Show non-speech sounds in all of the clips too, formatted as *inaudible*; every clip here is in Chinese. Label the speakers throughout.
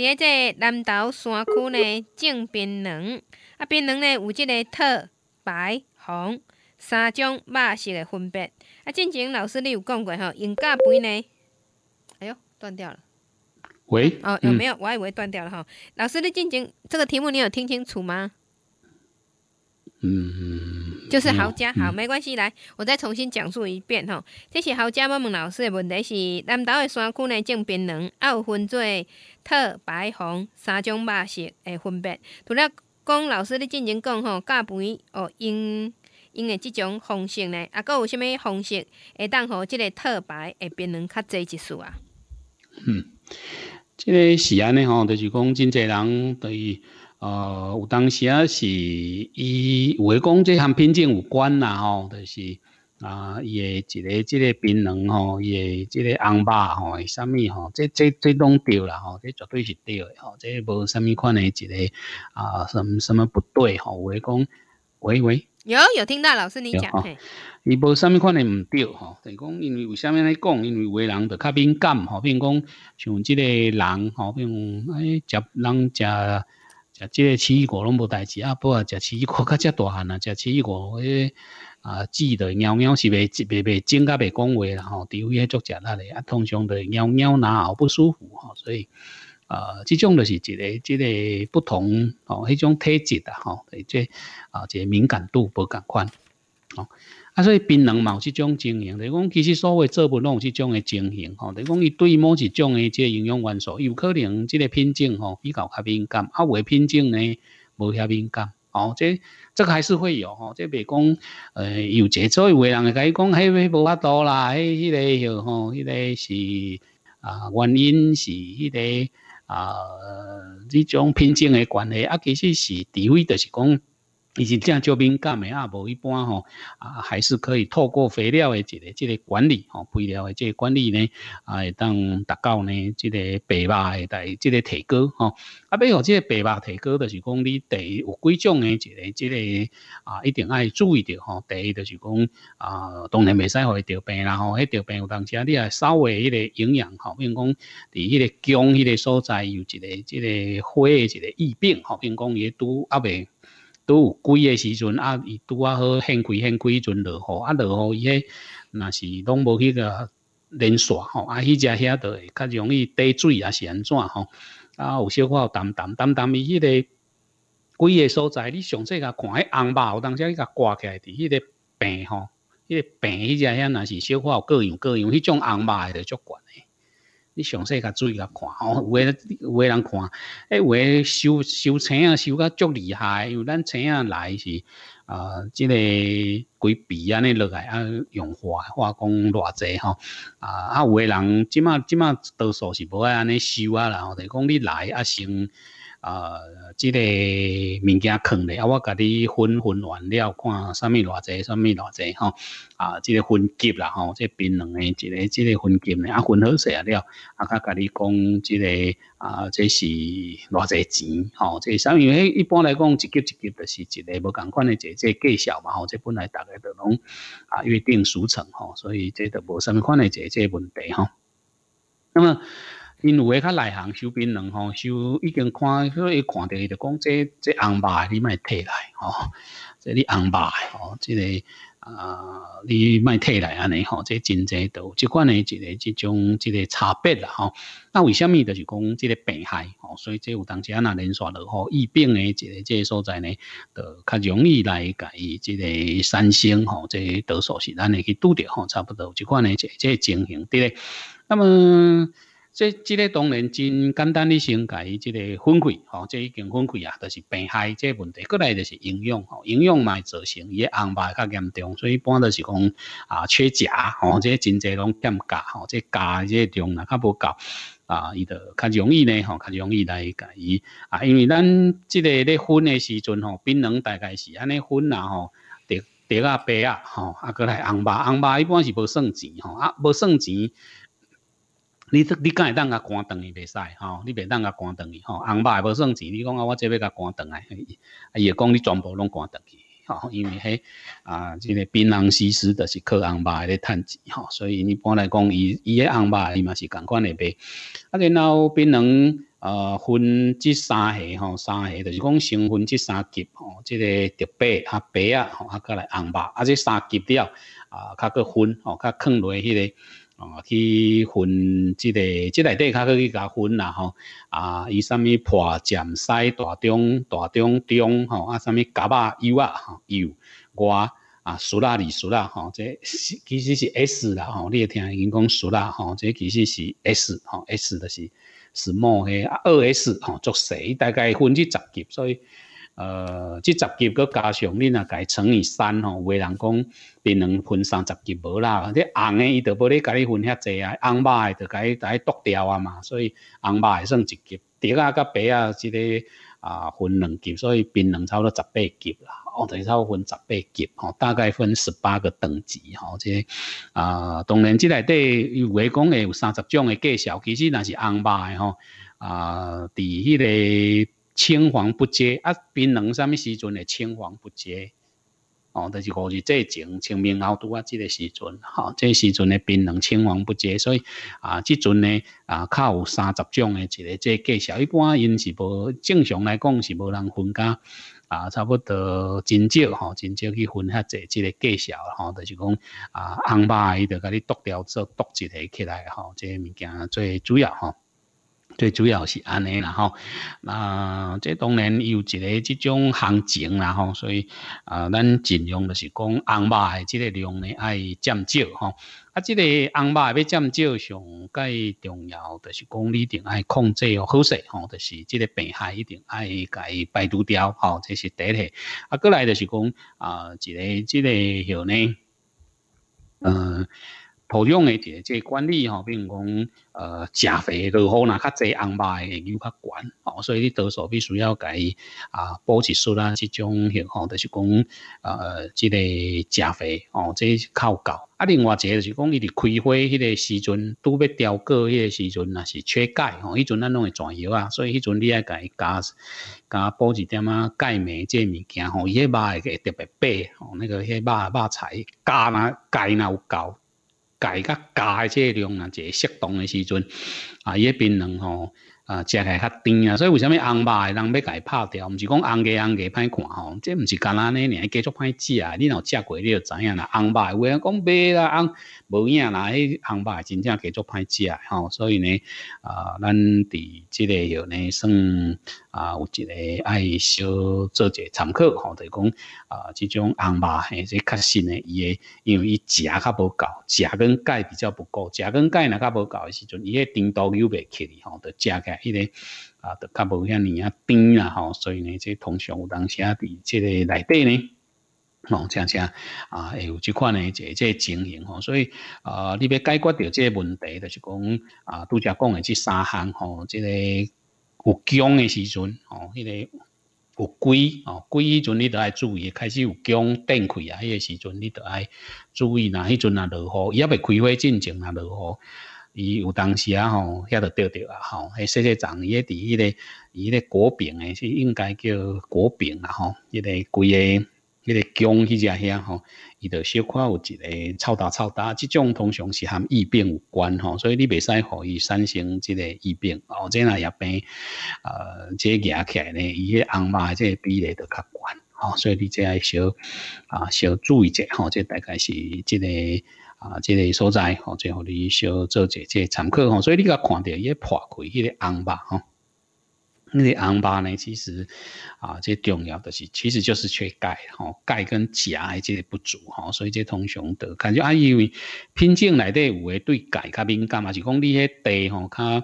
Speaker 1: 伫诶即个南投山区咧种槟榔，啊，槟榔咧有即个特白红三种肉色诶分别。啊，进前老师你有讲过吼，用咖啡呢？哎哟，断掉了。喂。哦，有没有？我以为断掉了吼，老师，你进前这个题目你有听清楚吗？嗯。
Speaker 2: 就是豪佳
Speaker 1: 好，没关系，来，我再重新讲述一遍吼。这是豪家，问老师的问题是：南岛的山区呢，槟榔棱、有分做特白红三种肉色诶，分别。除了讲老师咧进前讲吼，咖啡哦，因因的即种方式呢，啊，佮有虾米方式会当互即个特白，的槟榔较侪一数啊。嗯，这个是安尼吼，就是讲真侪人对。呃，有当时啊，是伊有诶讲，即项品种有关啦吼，就是啊，伊诶一个即个槟榔吼，伊诶即个红肉吼，啥物吼，即即即拢对啦吼，即绝对是对诶吼，即无啥物款诶一个啊，什什么不对吼，有诶讲喂喂，有有听到老师你讲嘿，伊无啥物款诶毋对吼，等于讲因为为虾物咧讲，因为有诶人着较敏感吼，比如讲像即个人吼，如讲诶食人食。食个奇异果拢无代志，啊，不啊，食奇异果较遮大汉啊，食奇异果诶啊，煮的猫猫是未未未整甲未讲话啦吼，除非迄做食拉咧，啊，通常都猫猫拿喉不舒服吼，所以啊，即种就是一个即个不同吼，迄种体质啊吼，诶，即啊即敏感度不感宽，好。所以，槟榔毛即种情形，就讲其实所谓做不弄即种诶情形吼，就讲伊对某一种诶即营养元素，有可能即个品种吼比较较敏感，啊，诶品种呢无遐敏感哦。这这个还是会有吼，即别讲诶，有节奏，有为人会甲伊讲，迄个无法度啦，迄个吼，迄个是啊，原因是迄个啊，即种品种诶关系，啊，其实是除非就是讲。伊是正少敏感诶，啊无一般吼啊，还是可以透过肥料诶一个、即个管理吼，肥料诶即个管理呢，啊会当达到呢即个白肉诶代即个提高吼。啊，要互即个白肉提高，就是讲你第有几种诶一个、即个啊，一定爱注意着吼。第一就是讲啊，当然未使互伊着病啦吼。迄着病有当时你啊稍微迄个营养吼，比如讲伫迄个姜迄个所在有一个、即个花诶一个疫病吼，比如讲也都啊未。都有贵诶时阵，啊，伊拄啊好现开现开，阵落雨，啊，落雨伊迄，若是拢无去个连续吼，啊，迄只遐倒会较容易滴水啊，是安怎吼？啊，有小可有淡淡淡淡，伊迄个贵个所在，你详细甲看迄红肉有当时你甲挂起来，伫迄个病吼，迄个病，迄只遐若是小可有各样各样，迄种红肉系得足悬诶。你详细较注意甲看 *laughs* 哦，有诶有诶人看，诶有诶收收青啊收甲足厉害，因为咱青啊来是啊，即个规笔安尼落来啊，用化化工偌济吼，啊啊有诶人即马即马多数是无爱安尼收啊啦，就是讲你来啊先。啊即个物件藏咧啊我甲你分分完了看啥物偌济啥物偌济吼啊即个分级啦吼即个边两个一个即个分级咧啊分好势啊了啊甲甲你讲即个啊即是偌济钱吼即个啥物诶一般来讲一级一级就是一个无共款诶即即个介绍嘛吼即本来逐个都拢啊约定俗成吼所以即个都无啥物款诶即即个问题吼那么因为较内行、修边人吼，修已经看，所以看到伊就讲，这这红白你卖退来吼，这你红白吼，这个啊你卖退来安尼吼，这真济都即款呢，一个即种，即个差别啦吼。那为什么就是讲即个病害吼？所以即有当时啊，那连续落雨疫病的一个即个所在呢，就较容易来甲伊即个产生吼，即、这多数是咱去拄着吼，差不多即款呢，即即情形对咧。那么即即个当然真简单，你先甲伊即个分开，吼，即已经分开啊，都是病害这问题。过来就是营养吼，营养嘛造成，伊红白较严重，所以一般都是讲啊缺钾吼，即真侪拢减钾吼，即钾即量啊较无够。啊，伊就较容易呢吼，较容易来甲伊啊，因为咱即个咧分诶时阵吼，槟榔大概是安尼分吼，后，白啊白啊吼，啊过来红肉，红肉一般是无算钱吼，啊无算钱。你你敢会当甲关断去未使吼？你袂当甲关断去吼？红肉也无算钱，你讲啊，我即要甲关断来，伊会讲你全部拢关断去吼，因为迄啊，即个槟榔西施着是靠红肉来趁钱吼，所以一般来讲，伊伊个红肉伊嘛是共款诶卖。啊，然后槟榔呃分即三下吼，三下着是讲成分即三级吼，即个特白啊白啊吼，啊过来红肉啊即三级了啊，较个分吼，较坑落去个。哦，去分即个即个底，可去甲分啦吼！啊，伊啥物破剑、西大中、大中中吼啊，啥物甲巴 U 啊吼 U 我啊输啦、二输啦吼，这其实是 S 啦吼，你会听因讲输啦吼，这其实是 S 吼 S 就是 small 诶，二 S 吼作死，大概分即十级，所以。呃，即十级佮加上你若改乘以三吼，有诶人讲变两分三十级无啦。即红诶伊就无咧甲你分遐济啊，红肉诶就甲伊甲伊剁掉啊嘛，所以红肉诶算一级，碟啊甲白啊即个啊分两级，所以变两差不多十八级啦。哦，等于差不多分十八级吼、大概分十八个等级吼。即、哦、啊、当然即内底有诶讲诶有三十种诶介绍，其实若是红肉诶吼啊，伫、迄、个。青黄不接啊，槟榔什么时阵呢？青黄不接哦，就是五日节前清明后拄啊，这个时阵，吼，这个时阵的槟榔青黄不接，所以啊，这阵呢啊，较有三十种的一个这介绍，一般因是无正常来讲是无人分噶啊，差不多真少哈，真少去分遐这这个介绍哈，就是讲啊，红肉伊著甲你剁掉做剁一个起来哈，这个物件最主要哈。最主要是安尼啦吼，那这当然有一个这种行情啦吼，所以啊，咱尽量就是讲红肉的这个量呢爱减少吼。啊，这个红肉要减少上，介重要的是讲你一定爱控制好势吼，就是这个病害一定爱该排除掉吼，这是第一，啊，过来就是讲啊，一个这个后呢，嗯。土壤个即个管理吼，比如讲，呃，食肥就好，那较济红排会比较悬哦。所以你多数必须要伊啊，补一素啦，即种吼，就是讲呃，即个食肥哦，这是靠够。啊，另外一个就是讲，伊伫开花迄个时阵，拄要凋过个时阵，若是缺钙吼，迄阵咱拢会转药啊，所以迄阵你甲伊加加补一点啊，钙镁即个物件吼，伊迄肉会特别白哦。那个迄肉肉菜钙哪钙若有够？改甲加即剂量啊，一个适当的时阵啊，也变衡吼。啊，食起来较甜啊，所以为虾物红肉诶人要家拍掉，毋是讲红个红个歹看吼，这毋是干安尼，你继续歹食啊，你若食过你著知影啦。红肉有人讲买啦，红无影啦，迄红肉真正继续歹食吼，所以呢，啊、咱伫即个有呢算啊、有一个爱小做者参考吼，是讲啊，即、种红肉诶，这较实呢，伊诶因为伊食较无够，食跟钙比较不够，食跟钙若较无够诶时阵，伊迄甜度又袂起吼，就食起。来。迄个啊著较无遐尼啊甜啦吼所以呢即通常有当时啊伫即个内底呢吼正正啊会有即款诶即即情形吼所以啊你要解决著即个问题著是讲啊拄则讲诶即三项吼即个有姜诶时阵吼迄个有鬼吼鬼迄阵你著爱注意开始有姜掟开啊迄个时阵你著爱注意若迄阵若落雨伊抑未开花进前若落雨伊有当时啊吼，遐着掉掉啊吼。迄细细长，伊咧伫迄个，伊个果柄诶，是应该叫果柄啊吼。迄个规个迄个姜迄只遐吼，伊着小可有一个臭大臭大，即种通常是含疫病有关吼。所以你未使互伊产生即个疫病哦。即若疫病，呃，即加起来呢，伊迄红即个比例着较悬吼。所以你即爱小啊，小注意者下吼。这大概是即个。啊，这个所在吼，最互你小做即个参考吼，所以你甲看到也破开迄个红吧吼。那些红疤呢？其实啊，最重要的是，其实就是缺钙吼，钙跟钾这些不足吼，所以这通常得感觉啊，因为品种内底有诶对钙较敏感嘛，就讲你迄地吼较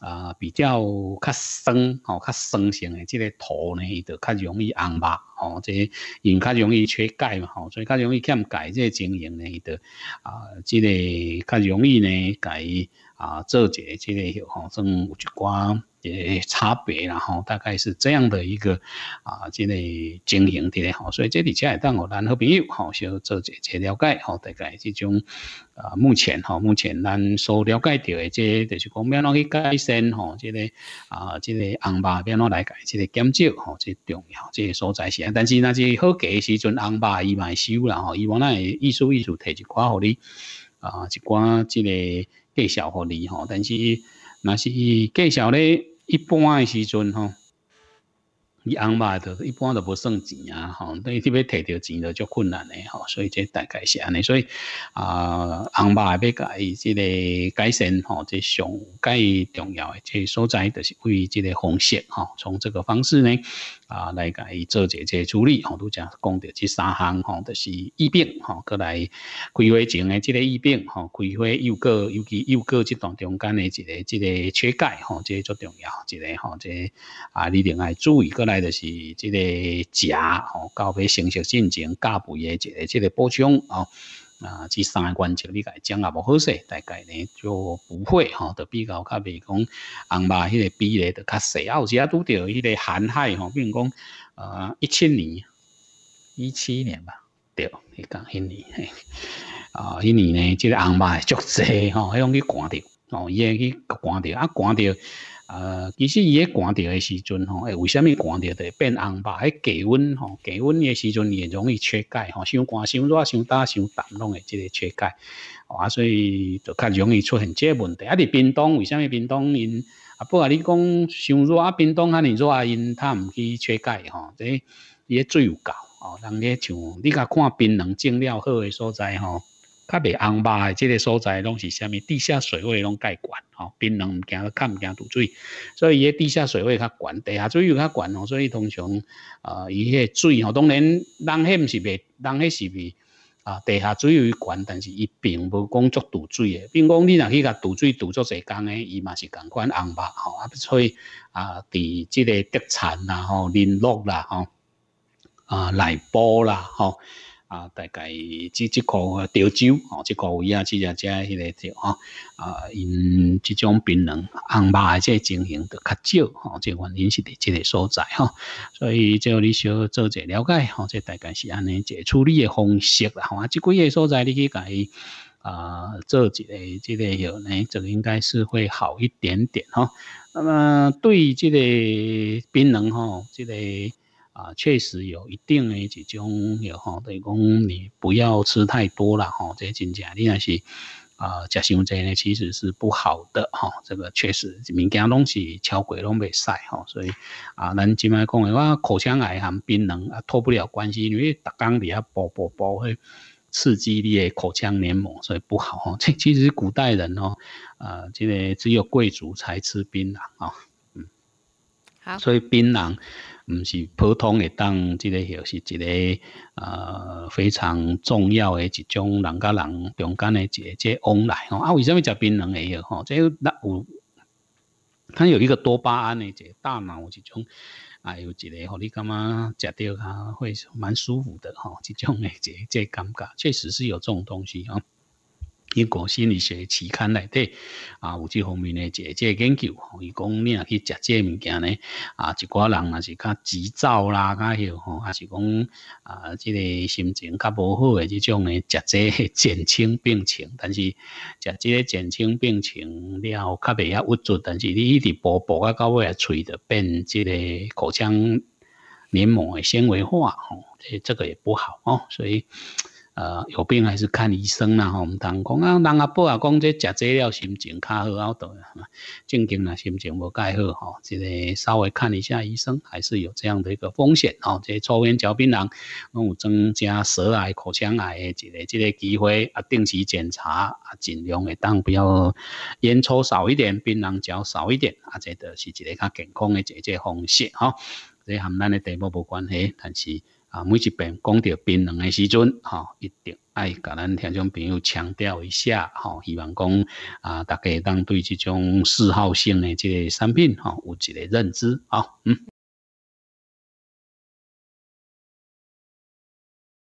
Speaker 1: 啊比较较酸吼较酸性诶，这个土呢伊就较容易红疤吼，即因较容易缺钙嘛吼，所以较容易欠钙即经营呢伊就啊，即个较容易呢改啊做一个即个吼算有一寡。诶，差别然后大概是这样的一个啊，这类经营的咧，吼，所以这里才会当我咱好朋友，吼，稍做介介了解，吼，大概这种啊，目前吼，目前咱所了解到的，这就是讲变啷去改善，吼，这个啊，这个红包变啷来改，这个减少，吼，最重要，这所在是，但是那些好贵的时阵，红包伊卖少啦，吼，伊往内艺术艺术提就寡合你啊，一寡这个介绍合你吼，但是。若是伊介绍咧一般诶时阵吼。伊红肉的一般都不算钱啊，吼，等于特别摕着钱就足困难诶吼，所以这大概是安尼，所以啊，硬币要伊即个改善吼，即上改重要诶，即所在就是为即个方式吼，从这个方式呢啊来伊做者即处理，吼，拄讲讲到即三项吼，就是疫病吼，过来开花前诶即个疫病吼，开花又过尤其又过这段中间诶即个即个缺钙吼，即足重要，即个吼，即啊你另外注意过来。就是即个食吼，到尾成熟进教加诶一个即个补充吼。啊，即三个关节你讲也无好势，大概呢就不会吼，就比较较比讲红肉迄个比例就较细，啊，有时啊拄着迄个寒害吼，比如讲呃一七年一七年吧，对一迄年，啊，迄年呢，这个红马足济吼，去寒着吼，伊会去寒着啊，寒着。呃，其实伊咧寒着诶时阵吼，诶，为虾米寒着会变红吧？诶，低温吼，低温诶时阵也容易缺钙吼，伤寒、伤热、伤胆、伤胆拢会即个缺钙，啊，所以就较容易出现即个问题。啊，伫冰冻为虾米冰冻因？啊，不管你讲伤热啊，冰冻啊，你热因他毋去缺钙吼，即也最有够哦。人咧像你甲看冰能种了好诶所在吼。较未红肉诶，即个所在拢是虾米？地下水位拢盖悬，吼，槟榔毋惊，较毋惊毒水。所以伊地下水位较悬，地下水位较悬吼，所以通常啊，伊迄水吼，当然，人迄毋是未，人迄是未啊，地下水位悬，但是伊并无讲足毒水的。比如讲，你若去甲毒水毒足一工诶，伊嘛是共款红肉吼。啊，所以啊，伫即个特产啦、吼，林落啦、吼，啊，内部啦、吼。啊，大概即即个潮州吼，即个位啊，即只只迄个叫吼啊，因即种槟榔红肉啊，即个情形就较少哦，即原因是伫即个所在吼，所以就你稍微做者了解吼，即大概是安尼一个处理诶方式啦。啊，即几个所在你去甲伊。啊，做一个即个有呢，这个应该是会好一点点哈。那么对即个槟榔吼，即个。啊，确实有一定的这种，吼，等于讲你不要吃太多了，吼，这真正你若是啊吃伤侪呢，其实是不好的，吼，这个确实物件拢是超过拢未使，吼，所以啊，咱即摆讲的话，口腔癌含槟榔啊脱不了关系，因为大缸伫遐煲煲煲会刺激你的口腔黏膜，所以不好，吼，这其实古代人哦，啊，这个只有贵族才吃槟榔，啊，嗯，好，所以槟榔。唔是普通的，当这个也是一个呃非常重要的一种人甲人中间的这这往来吼。啊，为什么食槟榔哎哟吼？即有那有，它有一个多巴胺的这大脑一种，啊，有一个吼，你感觉食到它会蛮舒服的吼？这种的这这尴尬，确实是有这种东西哦。因国心理学期刊内底啊，有这方面个这这研究，伊讲你若去食这物件呢，啊，一寡人若是较急躁啦，较许吼，啊是讲啊，这个心情较无好诶，即种呢，食这减轻病情，但是食这减轻病情，了，后较袂遐郁卒，但是你一直补补啊，到尾啊，喙着变即个口腔黏膜诶纤维化吼，这这个也不好哦，所以。呃，有病还是看医生啦吼，唔通讲啊，人阿伯也讲，这食这了心情较好好多正经啦，心情无介好吼，即个稍微看一下医生，还是有这样的一个风险吼。即抽烟嚼槟榔，有增加舌癌、口腔癌的一个即个机会啊。定期检查啊，尽量会当不要烟抽少一点，槟榔嚼少一点啊，这都是一个较健康的解决方式吼。这和咱的题目无关系，但是。啊，每一遍讲到冰冷的时阵，吼一定爱甲咱听众朋友强调一下，吼希望讲啊，大家当对这种嗜好性的这产品，吼有一个认知，吼嗯。